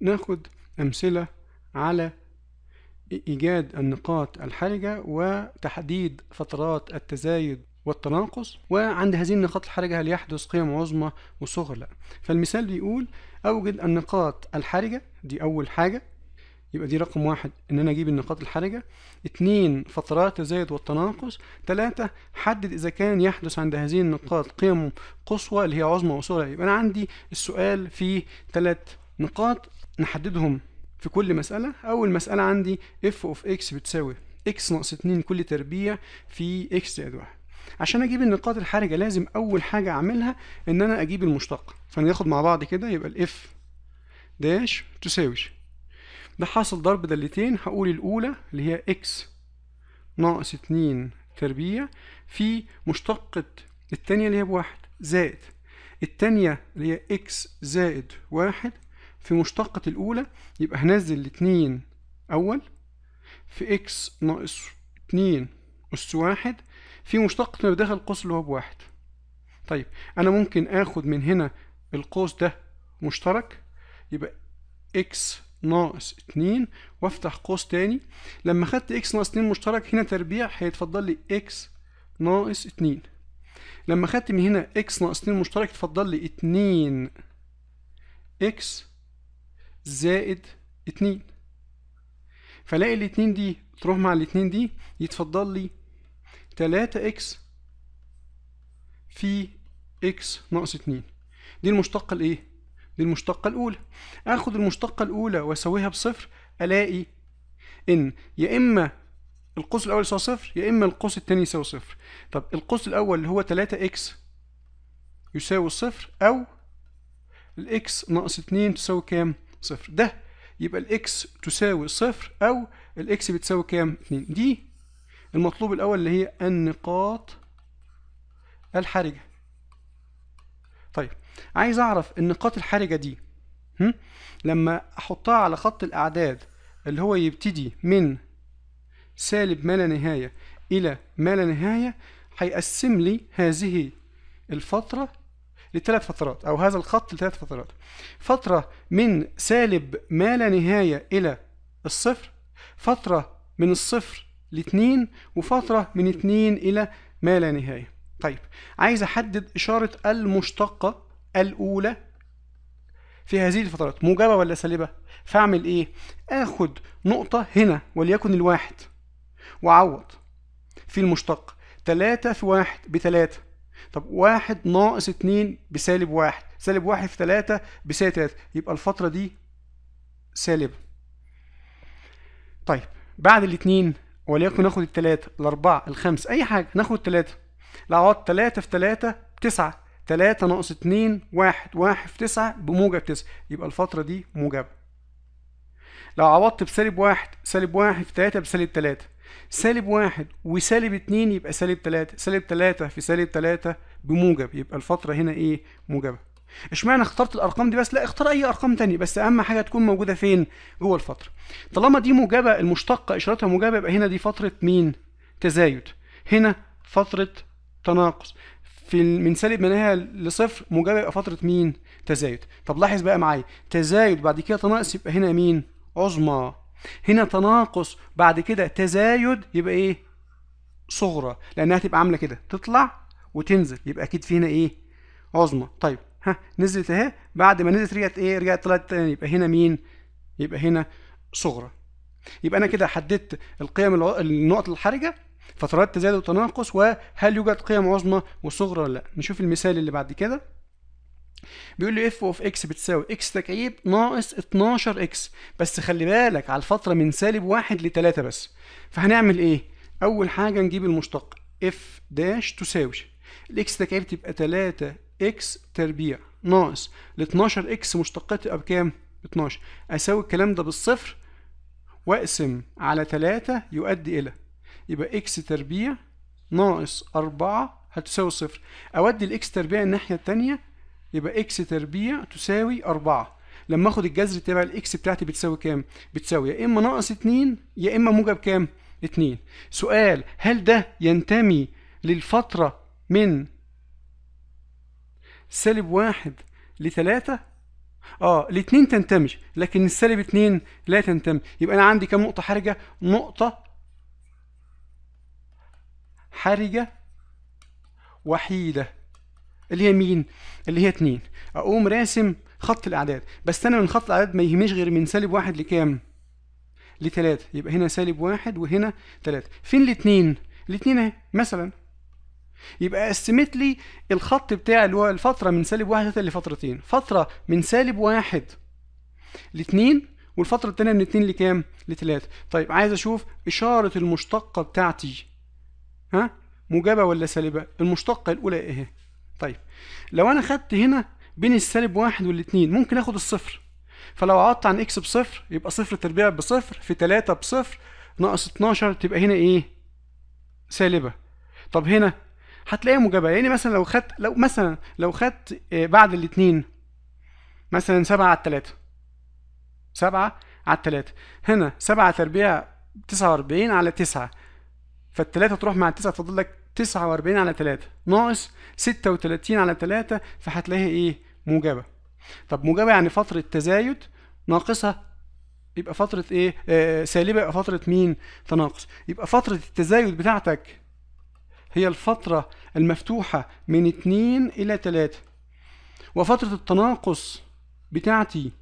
ناخد أمثلة على إيجاد النقاط الحرجة وتحديد فترات التزايد والتناقص وعند هذه النقاط الحرجة هل يحدث قيم عظمى وصغرى لا فالمثال بيقول أوجد النقاط الحرجة دي أول حاجة يبقى دي رقم واحد إن أنا أجيب النقاط الحرجة اتنين فترات التزايد والتناقص تلاتة حدد إذا كان يحدث عند هذه النقاط قيم قصوى اللي هي عظمى وصغرى يبقى أنا عندي السؤال فيه تلات نقاط نحددهم في كل مسألة أول مسألة عندي f of x بتساوي x ناقص 2 كل تربيع في x زائد 1 عشان اجيب النقاط الحرجة لازم اول حاجة اعملها ان انا اجيب المشتق فناخد مع بعض كده يبقى الاف داش تساوي ده حاصل ضرب دالتين هقول الاولى اللي هي x ناقص 2 تربيع في مشتقة التانية اللي هي بواحد زائد التانية اللي هي x زائد واحد في مشتقة الأولى يبقى هنزل الاتنين أول في إكس ناقص اتنين أس واحد في مشتقة ما داخل القوس اللي هو بواحد طيب أنا ممكن آخد من هنا القوس ده مشترك يبقى إكس ناقص اتنين وافتح قوس تاني لما خدت إكس ناقص اتنين مشترك هنا تربيع هيتفضل لي إكس ناقص اتنين لما خدت من هنا إكس ناقص اتنين مشترك يتفضل لي اتنين إكس زائد اتنين فلاقي الاتنين دي تروح مع الاتنين دي يتفضل لي تلاتة اكس في اكس ناقص اتنين دي المشتقة الايه؟ دي المشتقة الأولى آخد المشتقة الأولى وأساويها بصفر ألاقي إن يا إما القوس الأول يساوي صفر يا إما القوس الثاني يساوي صفر طب القوس الأول اللي هو 3x يساوي صفر أو الإكس ناقص اتنين تساوي كام؟ صفر ده يبقى الاكس تساوي صفر او الاكس بتساوي كام 2 دي المطلوب الاول اللي هي النقاط الحرجه طيب عايز اعرف النقاط الحرجه دي هم؟ لما احطها على خط الاعداد اللي هو يبتدي من سالب ما لا نهايه الى ما لا نهايه هيقسم لي هذه الفتره لثلاث فترات أو هذا الخط لثلاث فترات فترة من سالب ما لا نهاية إلى الصفر فترة من الصفر لاتنين وفترة من اتنين إلى ما لا نهاية طيب عايز أحدد إشارة المشتقة الأولى في هذه الفترات موجبة ولا سالبة فأعمل إيه آخد نقطة هنا وليكن الواحد وأعوض في المشتق 3 في 1 3 طب واحد ناقص اتنين بسالب واحد سالب واحد في تلاتة بسالب تلاتة يبقى الفترة دي سالبة طيب بعد الاتنين وليكن ناخد التلاتة الأربعة الخمس أي حاجة ناخد تلاتة الأعوض تلاتة في تلاتة تسعة تلاتة ناقص اتنين واحد واحد في تسعة بموجب تسعة يبقى الفترة دي موجبة لو عوضت بسالب واحد سالب واحد في تلاتة بسالب تلاتة سالب واحد وسالب اتنين يبقى سالب تلاتة سالب تلاتة في سالب تلاتة بموجب يبقى الفترة هنا ايه موجبة اشمعنى اخترت الارقام دي بس لا اختار اي ارقام تانية بس اهم حاجه تكون موجوده فين جوه الفتره طالما دي موجبه المشتقه اشارتها موجبه يبقى هنا دي فتره مين تزايد هنا فتره تناقص في من سالب منها لصفر موجبه يبقى فتره مين تزايد طب لاحظ بقى معايا تزايد بعد كده تناقص يبقى هنا مين عظمى هنا تناقص بعد كده تزايد يبقى ايه صغرى لانها تبقى عامله كده تطلع وتنزل يبقى اكيد في هنا ايه عظمى طيب ها نزلت اهي بعد ما نزلت رجعت ايه رجعت طلعت تاني يبقى هنا مين يبقى هنا صغرى يبقى انا كده حددت القيم النقط الحرجه فترات تزايد وتناقص وهل يوجد قيم عظمى وصغرى ولا لا نشوف المثال اللي بعد كده بيقول لي اف اوف اكس بتساوي اكس تكعيب ناقص 12 اكس بس خلي بالك على الفتره من سالب واحد لتلاتة بس فهنعمل ايه اول حاجه نجيب المشتق اف داش تساوي الاكس تكعيب تبقى 3 اكس تربيع ناقص ال 12 اكس مشتقات تبقى بكام 12 اساوي الكلام ده بالصفر واقسم على 3 يؤدي الى يبقى اكس تربيع ناقص 4 هتساوي صفر اودي الاكس تربيع الناحيه الثانيه يبقى اكس تربيع تساوي 4 لما اخد الجذر تبع الاكس بتاعتي بتساوي كام بتساوي يا اما ناقص 2 يا اما موجب كام 2 سؤال هل ده ينتمي للفتره من سالب 1 ل 3 اه الاثنين تنتمي لكن السالب 2 لا تنتمي يبقى انا عندي كام نقطة حرجة نقطة حرجة وحيدة اللي هي مين اللي هي اتنين اقوم راسم خط الاعداد بس انا من خط الاعداد ما يهمنيش غير من سالب واحد لكام لتلاتة يبقى هنا سالب واحد وهنا تلاتة فين الاتنين الاتنين اهي مثلا يبقى قسمت لي الخط بتاع اللي هو الفترة من سالب واحد لفترتين فترة من سالب واحد لاتنين والفترة التانية من اتنين لكام؟ لتلاتة طيب عايز أشوف إشارة المشتقة بتاعتي ها؟ موجبة ولا سالبة؟ المشتقة الأولى إيه؟ طيب لو انا خدت هنا بين السالب واحد والاتنين ممكن اخد الصفر فلو عوضت عن اكس بصفر يبقى صفر تربيع بصفر في تلاتة بصفر ناقص اتناشر تبقى هنا ايه سالبة طب هنا هتلاقيها موجبة يعني مثلا لو خدت لو مثلا لو خدت آه، بعد الاتنين مثلا سبعة على التلاتة سبعة على التلاتة هنا سبعة تربيع تسعة وأربعين على تسعة فالتلاتة تروح مع التسعة تفضل لك 49 على 3 ناقص 36 على 3 فهتلاقيها ايه موجبه طب موجبه يعني فتره تزايد ناقصه يبقى فتره ايه آه سالبه يبقى فتره مين تناقص يبقى فتره التزايد بتاعتك هي الفتره المفتوحه من 2 الى 3 وفتره التناقص بتاعتي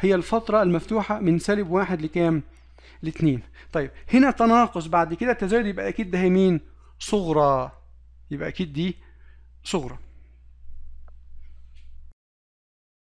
هي الفتره المفتوحه من سالب واحد لكام لاتنين طيب هنا تناقص بعد كده تزايد يبقى اكيد ده مين صغرى يبقى أكيد دي صغرى